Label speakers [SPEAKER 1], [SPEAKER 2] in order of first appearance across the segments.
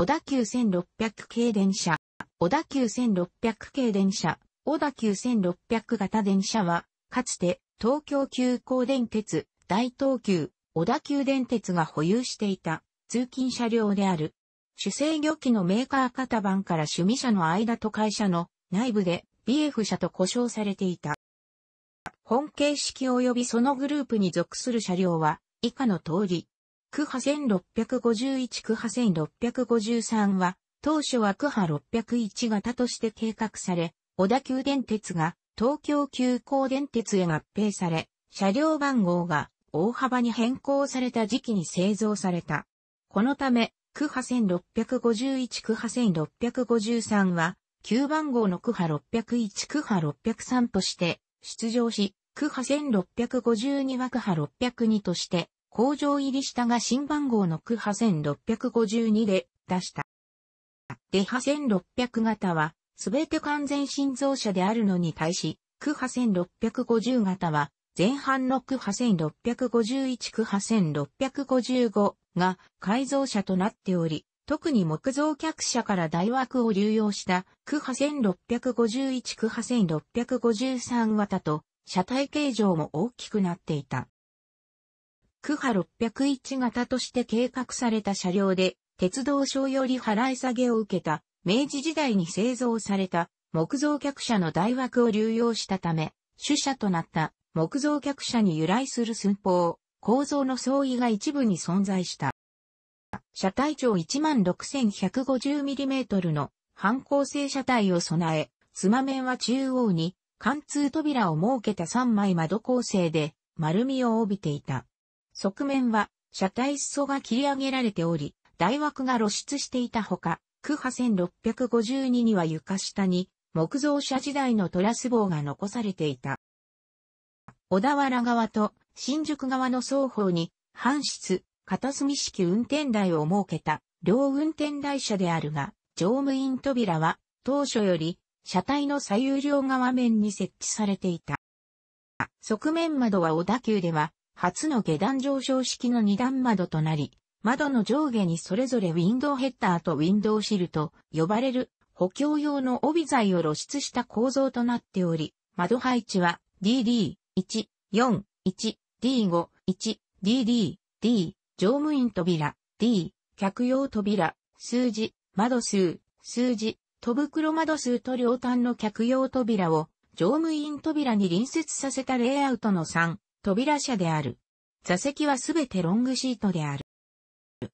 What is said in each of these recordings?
[SPEAKER 1] 小田急1600系電車、小田急1600系電車、小田急1600型電車は、かつて東京急行電鉄、大東急、小田急電鉄が保有していた通勤車両である。主制御機のメーカー型番から趣味車の間と会社の内部で BF 車と呼称されていた。本形式及びそのグループに属する車両は以下の通り、区派1651区派1653は、当初は区派601型として計画され、小田急電鉄が東京急行電鉄へ合併され、車両番号が大幅に変更された時期に製造された。このため、区派1651区派1653は、旧番号の区派601区派603として出場し、区派1652は区派602として工場入りしたが新番号の区波1652で出した。デ派1600型は、すべて完全新造車であるのに対し、区波1650型は、前半の区波1651区波1655が改造車となっており、特に木造客車から大枠を流用した区波1651区波1653型と、車体形状も大きくなっていた。区派601型として計画された車両で、鉄道省より払い下げを受けた、明治時代に製造された木造客車の大枠を流用したため、主車となった木造客車に由来する寸法、構造の相違が一部に存在した。車体長 16,150mm の反光性車体を備え、妻面は中央に貫通扉を設けた3枚窓構成で丸みを帯びていた。側面は車体裾が切り上げられており、台枠が露出していたほか、区波1652には床下に木造車時代のトラス棒が残されていた。小田原側と新宿側の双方に、半室、片隅式運転台を設けた、両運転台車であるが、乗務員扉は、当初より、車体の左右両側面に設置されていた。側面窓は小田急では、初の下段上昇式の二段窓となり、窓の上下にそれぞれウィンドウヘッダーとウィンドウシルと呼ばれる補強用の帯材を露出した構造となっており、窓配置は DD、1、4、1、D5、1、DD、D、乗務員扉、D、客用扉、数字、窓数、数字、戸袋窓数と両端の客用扉を乗務員扉に隣接させたレイアウトの3扉車である。座席はすべてロングシートである。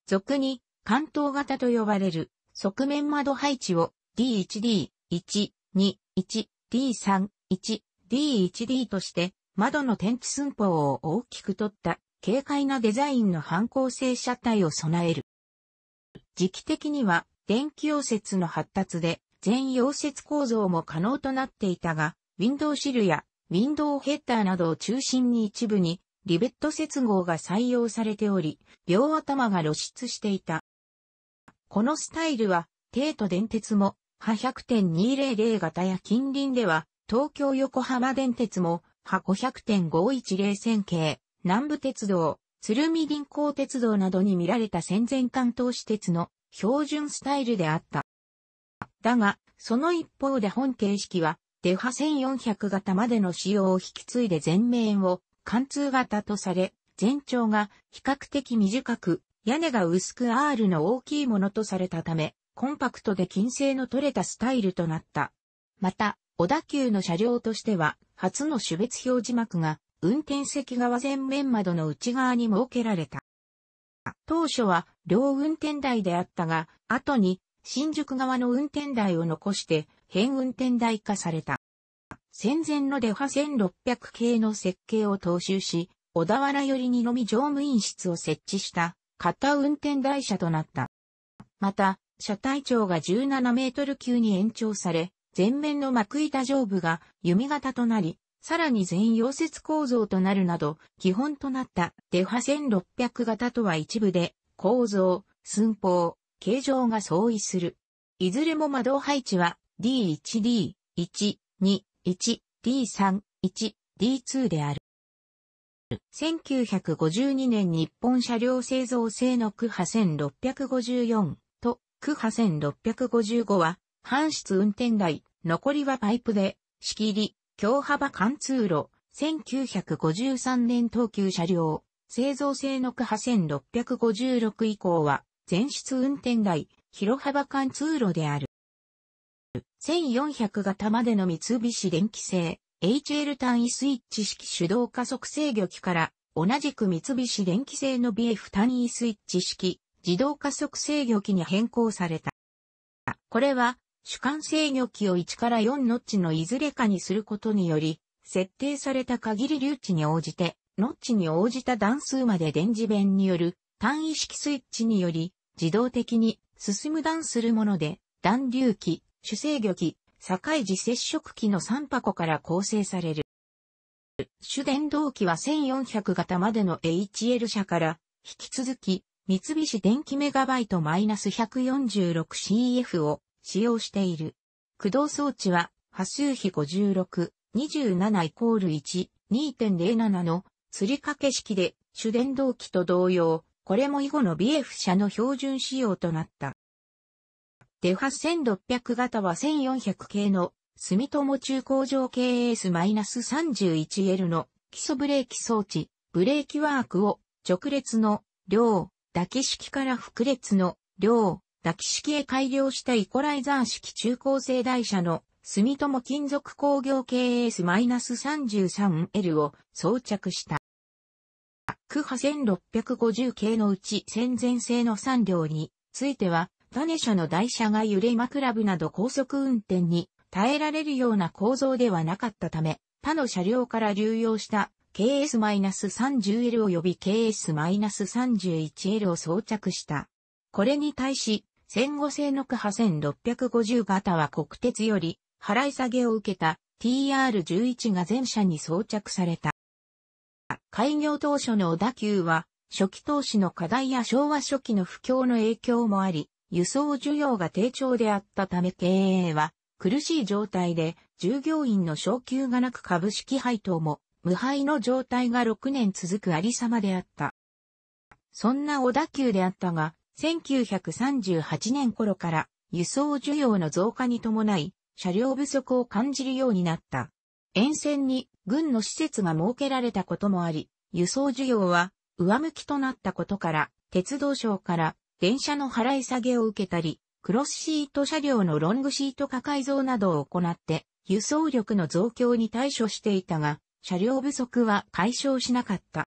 [SPEAKER 1] 俗に、関東型と呼ばれる、側面窓配置を D1D、1、2、1、D3、1、D1D として、窓の天地寸法を大きく取った軽快なデザインの反抗性車体を備える。時期的には電気溶接の発達で全溶接構造も可能となっていたが、ウィンドウシルやウィンドウヘッダーなどを中心に一部にリベット接合が採用されており、両頭が露出していた。このスタイルは、帝都電鉄も、波100.200型や近隣では、東京横浜電鉄も、波500.510線形、南部鉄道、鶴見銀行鉄道などに見られた戦前関東私鉄の標準スタイルであった。だが、その一方で本形式はデファ1400型までの仕様を引き継いで全面を貫通型とされ、全長が比較的短く、屋根が薄く R の大きいものとされたため、コンパクトで金星の取れたスタイルとなった。また、小田急の車両としては、初の種別表示幕が、運転席側前面窓の内側に設けられた。当初は両運転台であったが、後に新宿側の運転台を残して、変運転台化された。戦前のデファ1600系の設計を踏襲し、小田原寄りにのみ乗務員室を設置した型運転台車となった。また、車体長が17メートル級に延長され、前面の幕板上部が弓型となり、さらに全溶接構造となるなど、基本となったデファ1600型とは一部で、構造、寸法、形状が相違する。いずれも窓配置は D1D、1、2、1、D3、1、D2 である。1952年日本車両製造性の区波1654と区波1655は、半室運転台、残りはパイプで、仕切り、強幅貫通路、1953年東急車両、製造性の区波1656以降は、全室運転台、広幅間通路である。1400型までの三菱電機製 HL 単位スイッチ式手動加速制御機から同じく三菱電機製の BF 単位スイッチ式自動加速制御機に変更された。これは主管制御機を1から4ノッチのいずれかにすることにより、設定された限り留置に応じて、ノッチに応じた段数まで電磁弁による単位式スイッチにより自動的に進む段するもので、段流器、主制御器、境時接触器の3箱から構成される。主電動機は1400型までの HL 車から、引き続き、三菱電機メガバイト -146CF を使用している。駆動装置は、波数比56、27=1、2.07の吊り掛け式で、主電動機と同様、これも以後の BF 車の標準仕様となった。デファ1600型は1400系の住友中工場 KS-31L の基礎ブレーキ装置、ブレーキワークを直列の両抱き式から複列の両抱き式へ改良したイコライザー式中高生台車の住友金属工業 KS-33L を装着した。区派1650系のうち戦前製の3両については、種車の台車が揺れ枕部など高速運転に耐えられるような構造ではなかったため、他の車両から流用した KS-30L 及び KS-31L を装着した。これに対し、戦後製の区派1650型は国鉄より払い下げを受けた TR11 が全車に装着された。開業当初の小田急は、初期投資の課題や昭和初期の不況の影響もあり、輸送需要が低調であったため経営は苦しい状態で、従業員の昇給がなく株式配当も無敗の状態が6年続くありさまであった。そんな小田急であったが、1938年頃から輸送需要の増加に伴い、車両不足を感じるようになった。沿線に軍の施設が設けられたこともあり、輸送需要は上向きとなったことから、鉄道省から電車の払い下げを受けたり、クロスシート車両のロングシート化改造などを行って、輸送力の増強に対処していたが、車両不足は解消しなかった。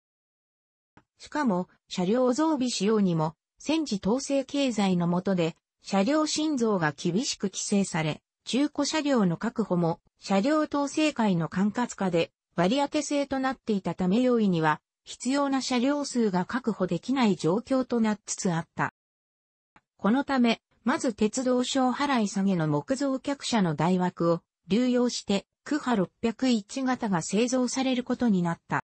[SPEAKER 1] しかも、車両を増備しようにも、戦時統制経済の下で、車両心臓が厳しく規制され、中古車両の確保も、車両統制会の管轄下で割り当て制となっていたため用意には、必要な車両数が確保できない状況となっつつあった。このため、まず鉄道省払い下げの木造客車の大枠を流用して、区波601型が製造されることになった。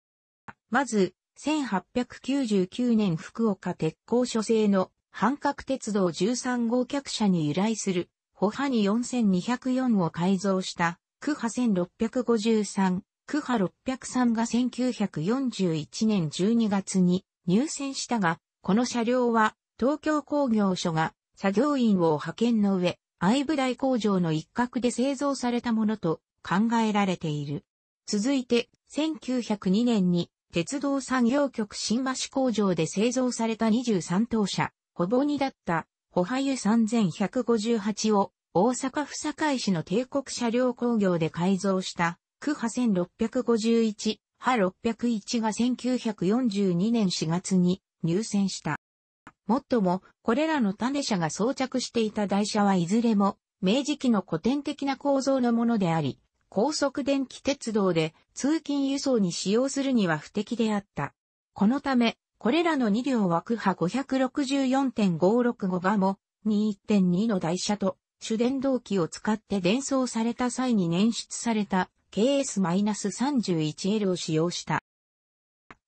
[SPEAKER 1] まず、1899年福岡鉄工所製の半角鉄道13号客車に由来するホハに4204を改造したクハ1653、クハ603が1941年12月に入選したが、この車両は東京工業所が作業員を派遣の上、愛部大工場の一角で製造されたものと考えられている。続いて、1902年に鉄道産業局新橋工場で製造された23等車、ほぼ2だったホハユ3158を大阪府堺市の帝国車両工業で改造した区派1651、派601が1942年4月に入選した。もっとも、これらの種車が装着していた台車はいずれも、明治期の古典的な構造のものであり、高速電気鉄道で通勤輸送に使用するには不適であった。このため、これらの2両は区波564.565がも2.2の台車と主電動機を使って伝送された際に捻出された KS-31L を使用した。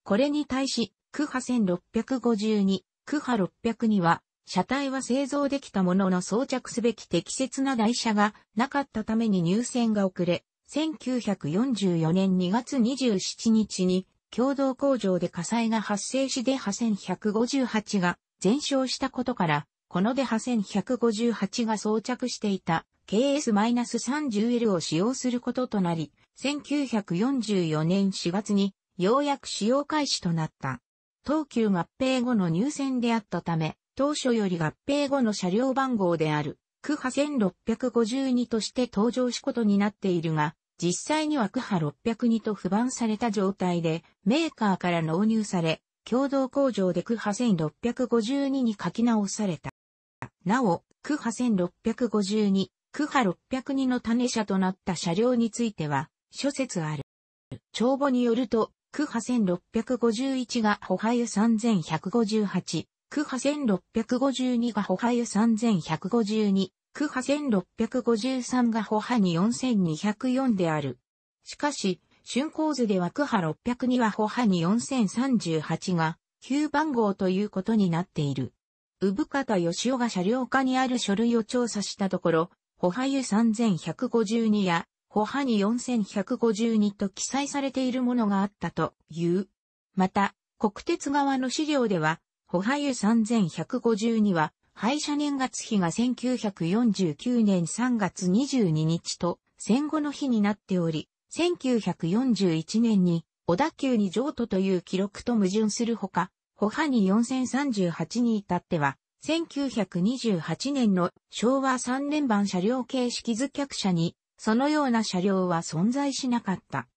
[SPEAKER 1] これに対し、区波1652、区波602は、車体は製造できたものの装着すべき適切な台車がなかったために入線が遅れ、1944年2月27日に共同工場で火災が発生しデハ1158が全焼したことから、このデハ1158が装着していた KS-30L を使用することとなり、1944年4月にようやく使用開始となった。東急合併後の入線であったため、当初より合併後の車両番号である、区波1652として登場しことになっているが、実際には区派602と不番された状態で、メーカーから納入され、共同工場で区ハ1652に書き直された。なお、区ハ1652、区派602の種車となった車両については、諸説ある。帳簿によると、区ハ1651がホハユ3158、区ハ1652がホハユ3152、区派1653が歩派に4204である。しかし、春光図では区派602は歩派に4038が9番号ということになっている。産方義雄が車両課にある書類を調査したところ、歩派湯3152や歩派に4152と記載されているものがあったという。また、国鉄側の資料では、歩派湯3152は廃車年月日が1949年3月22日と戦後の日になっており、1941年に小田急に譲渡という記録と矛盾するほか、歩派に4038に至っては、1928年の昭和3年版車両形式図脚車に、そのような車両は存在しなかった。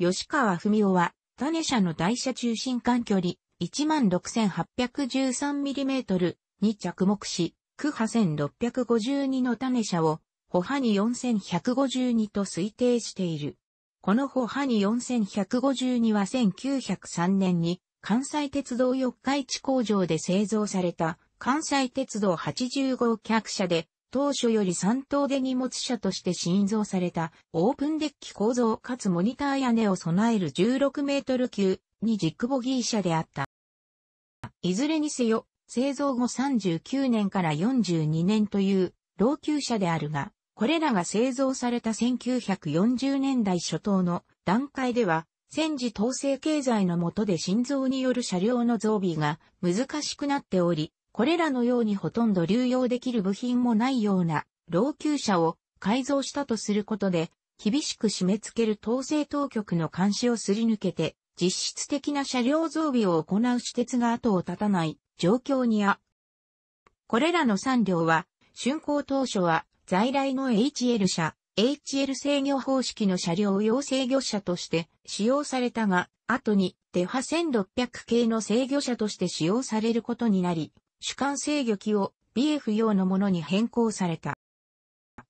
[SPEAKER 1] 吉川文夫は、種車の台車中心間距離 16,813mm に着目し、区派1652の種社を、歩派に4152と推定している。この歩派に4152は1903年に、関西鉄道四日市工場で製造された、関西鉄道80号客車で、当初より3等で荷物車として新造されたオープンデッキ構造かつモニター屋根を備える16メートル級にジックボギー車であった。いずれにせよ、製造後39年から42年という老朽車であるが、これらが製造された1940年代初頭の段階では、戦時統制経済の下で心臓による車両の増備が難しくなっており、これらのようにほとんど流用できる部品もないような老朽車を改造したとすることで、厳しく締め付ける統制当局の監視をすり抜けて、実質的な車両増備を行う私鉄が後を絶たない状況にあ。これらの産業は、竣工当初は在来の HL 車、HL 制御方式の車両用制御車として使用されたが、後にデハ1600系の制御車として使用されることになり、主幹制御機を BF 用のものに変更された。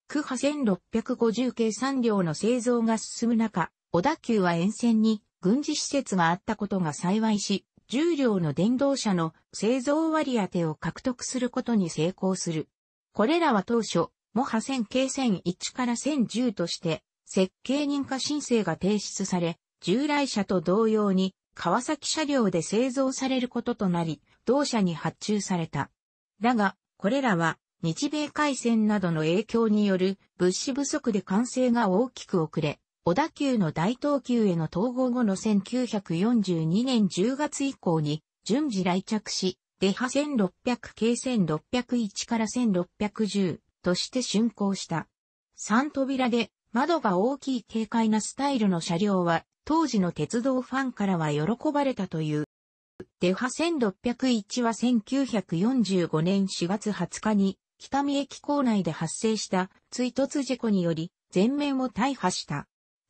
[SPEAKER 1] クハ1650系産業の製造が進む中、小田急は沿線に軍事施設があったことが幸いし、重量の電動車の製造割当を獲得することに成功する。これらは当初、モハ線計線1 1から1010として、設計認可申請が提出され、従来車と同様に、川崎車両で製造されることとなり、同社に発注された。だが、これらは、日米海戦などの影響による物資不足で完成が大きく遅れ、小田急の大東急への統合後の1942年10月以降に順次来着し、出波1600系1601から1610として竣工した。3扉で窓が大きい軽快なスタイルの車両は当時の鉄道ファンからは喜ばれたという。出波1601は1945年4月20日に北見駅構内で発生した追突事故により全面を大破した。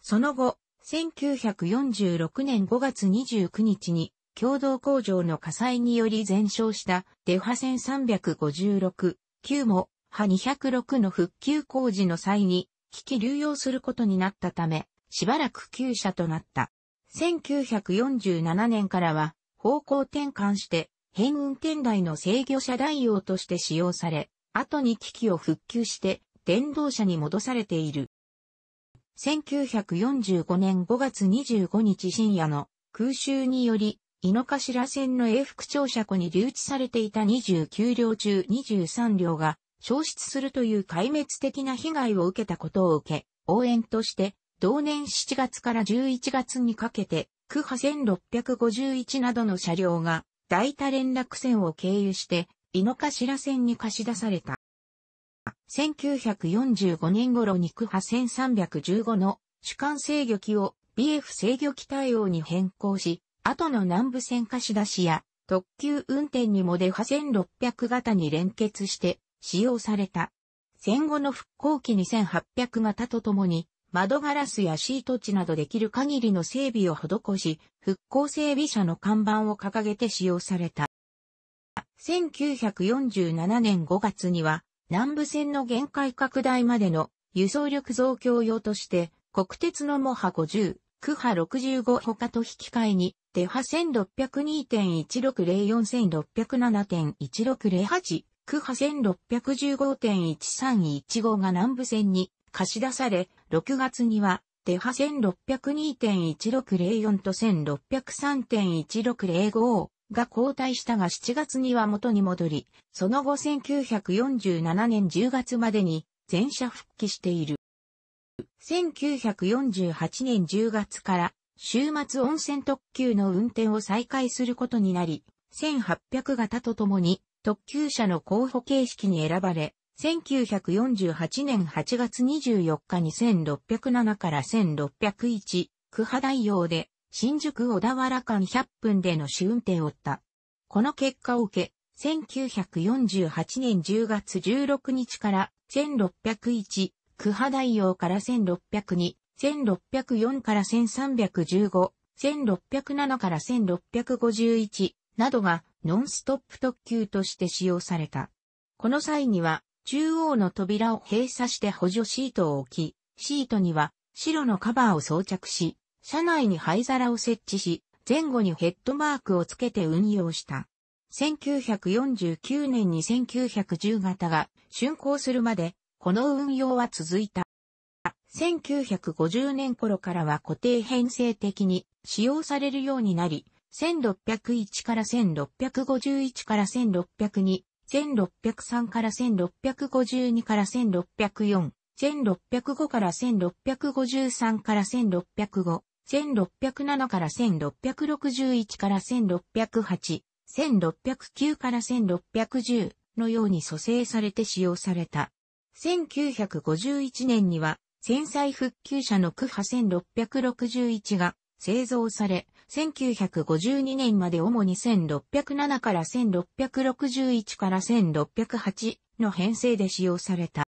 [SPEAKER 1] その後、1946年5月29日に、共同工場の火災により全焼したデァ線356、9も、波206の復旧工事の際に、機器流用することになったため、しばらく旧車となった。1947年からは、方向転換して、変運転台の制御車代用として使用され、後に機器を復旧して、電動車に戻されている。1945年5月25日深夜の空襲により、井の頭線の永福庁舎庫に留置されていた29両中23両が消失するという壊滅的な被害を受けたことを受け、応援として、同年7月から11月にかけて、区派1651などの車両が、大多連絡線を経由して、井の頭線に貸し出された。1945年頃に区波1315の主幹制御機を BF 制御機対応に変更し、後の南部線貸し出しや特急運転にもデハ1600型に連結して使用された。戦後の復興期2800型とともに窓ガラスやシート地などできる限りの整備を施し、復興整備車の看板を掲げて使用された。1947年5月には南部線の限界拡大までの輸送力増強用として、国鉄のモハ50、クハ65他と引き換えに、デハ1602.1604,607.1608 1、クハ1615.1315が南部線に貸し出され、6月には、デハ1602.1604と1603.1605が交代したが7月には元に戻り、その後1947年10月までに全社復帰している。1948年10月から週末温泉特急の運転を再開することになり、1800型とともに特急車の候補形式に選ばれ、1948年8月24日に1607から1601、区派大用で新宿小田原間100分での試運転を追った。この結果を受け、1948年10月16日から1601、九波大王から1602、1604から1315、1607から1651などがノンストップ特急として使用された。この際には中央の扉を閉鎖して補助シートを置き、シートには白のカバーを装着し、車内に灰皿を設置し、前後にヘッドマークをつけて運用した。1949年に1910型が竣工するまで、この運用は続いた。1950年頃からは固定編成的に使用されるようになり、1601から1651から1602、1603から1652から1604、1605から1653から1605、1607から1661から1608、1609から1610のように蘇生されて使用された。1951年には、戦災復旧車のクハ1661が製造され、1952年まで主に1607から1661から1608の編成で使用された。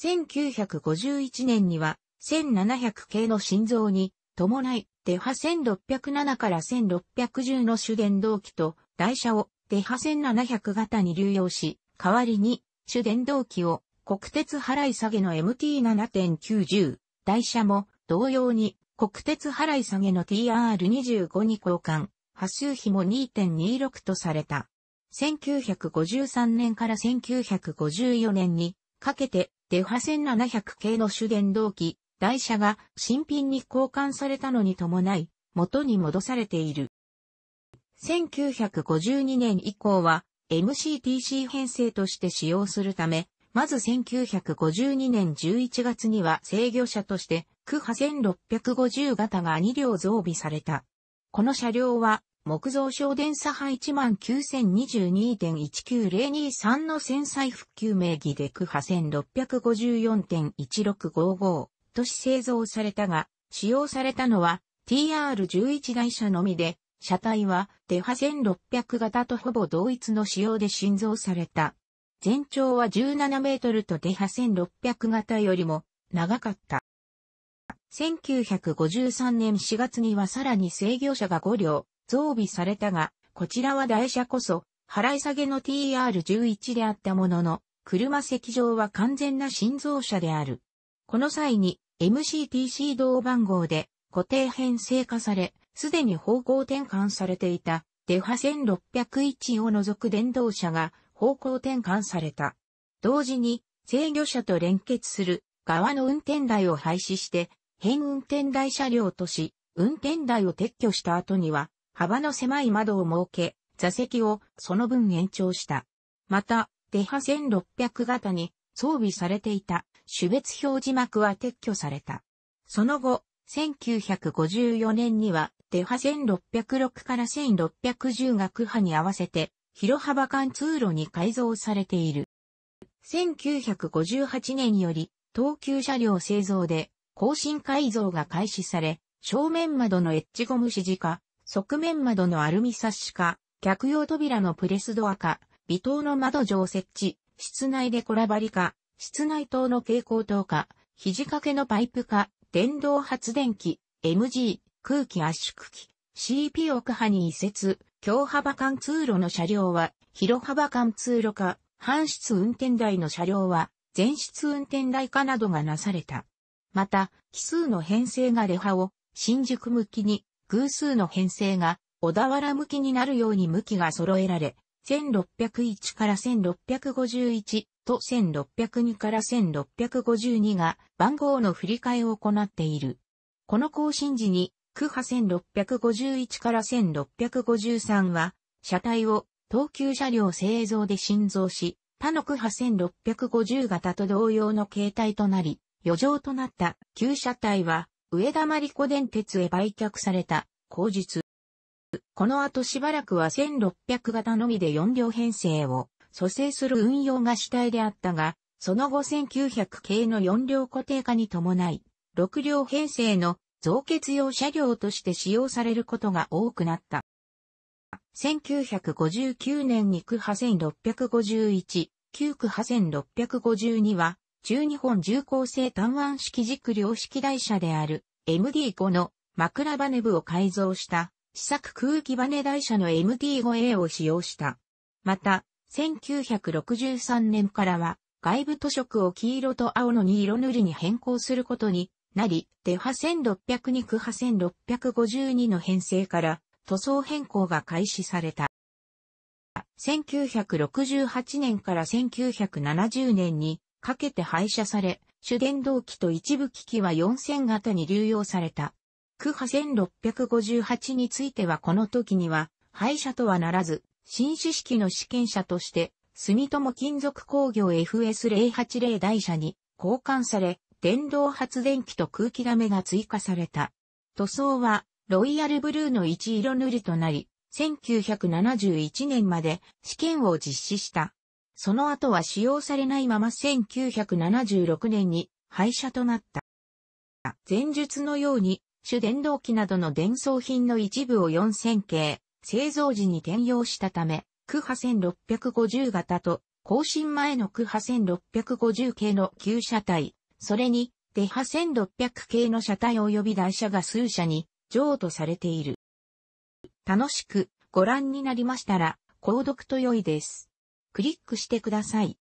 [SPEAKER 1] 1951年には1700系の心臓に伴い、デハ1607から1610の主伝動機と、台車をデハ1700型に流用し、代わりに、主伝動機を国鉄払い下げの m t 7 9 0台車も同様に国鉄払い下げの TR25 に交換、波数比も2.26とされた。1953年から1954年にかけてデハ1700系の主電動機台車が新品に交換されたのに伴い、元に戻されている。1952年以降は MCTC 編成として使用するため、まず1952年11月には制御車として区波1650型が2両増備された。この車両は木造省電車波19022.19023の戦災復旧名義で区波1654.1655年製造されたが、使用されたのは TR11 台車のみで、車体はデハ1600型とほぼ同一の仕様で新造された。全長は17メートルとデハ1600型よりも長かった。1953年4月にはさらに制御車が5両増備されたが、こちらは台車こそ払い下げの TR11 であったものの、車席上は完全な新造車である。この際に MCTC 同番号で固定編成化され、すでに方向転換されていたデファ1601を除く電動車が方向転換された。同時に制御車と連結する側の運転台を廃止して、変運転台車両とし、運転台を撤去した後には、幅の狭い窓を設け、座席をその分延長した。また、デハ1600型に装備されていた種別表示幕は撤去された。その後、1954年には、デハ1606から1610が区派に合わせて、広幅間通路に改造されている。1958年より、東急車両製造で、更新改造が開始され、正面窓のエッジゴム指示化、側面窓のアルミサッシ化、客用扉のプレスドア化、微糖の窓上設置、室内でコラバりか、室内灯の蛍光灯か、肘掛けのパイプか、電動発電機、MG、空気圧縮機、CP 奥波に移設、強幅間通路の車両は、広幅間通路か、搬出運転台の車両は、全室運転台化などがなされた。また、奇数の編成がレハを、新宿向きに、偶数の編成が、小田原向きになるように向きが揃えられ、1601から1651と1602から1652が番号の振り替えを行っている。この更新時に、区波1651から1653は、車体を東急車両製造で新造し、他の区波1650型と同様の形態となり、余剰となった旧車体は、上田まりこ電鉄へ売却された、後日。この後しばらくは1600型のみで4両編成を蘇生する運用が主体であったが、その後1900系の4両固定化に伴い、6両編成の増結用車両として使用されることが多くなった。1959年に区派1651、9区派1652は、中日本重工製単腕式軸両式台車である MD5 の枕羽部を改造した試作空気バネ台車の MT5A を使用した。また、1963年からは、外部塗色を黄色と青の2色塗りに変更することになり、デハ1 6 0に区ハ1652の編成から塗装変更が開始された。1968年から1970年にかけて廃車され、主電動機と一部機器は4000型に流用された。クハ1658についてはこの時には、廃車とはならず、新種式の試験者として、住友金属工業 FS080 台車に交換され、電動発電機と空気ダメが追加された。塗装は、ロイヤルブルーの一色塗りとなり、1971年まで試験を実施した。その後は使用されないまま1976年に廃車となった。前述のように主電動機などの伝送品の一部を4000系、製造時に転用したため、クハ1650型と、更新前のクハ1650系の旧車体、それに、デハ1600系の車体及び台車が数社に譲渡されている。楽しくご覧になりましたら、購読と良いです。クリックしてください。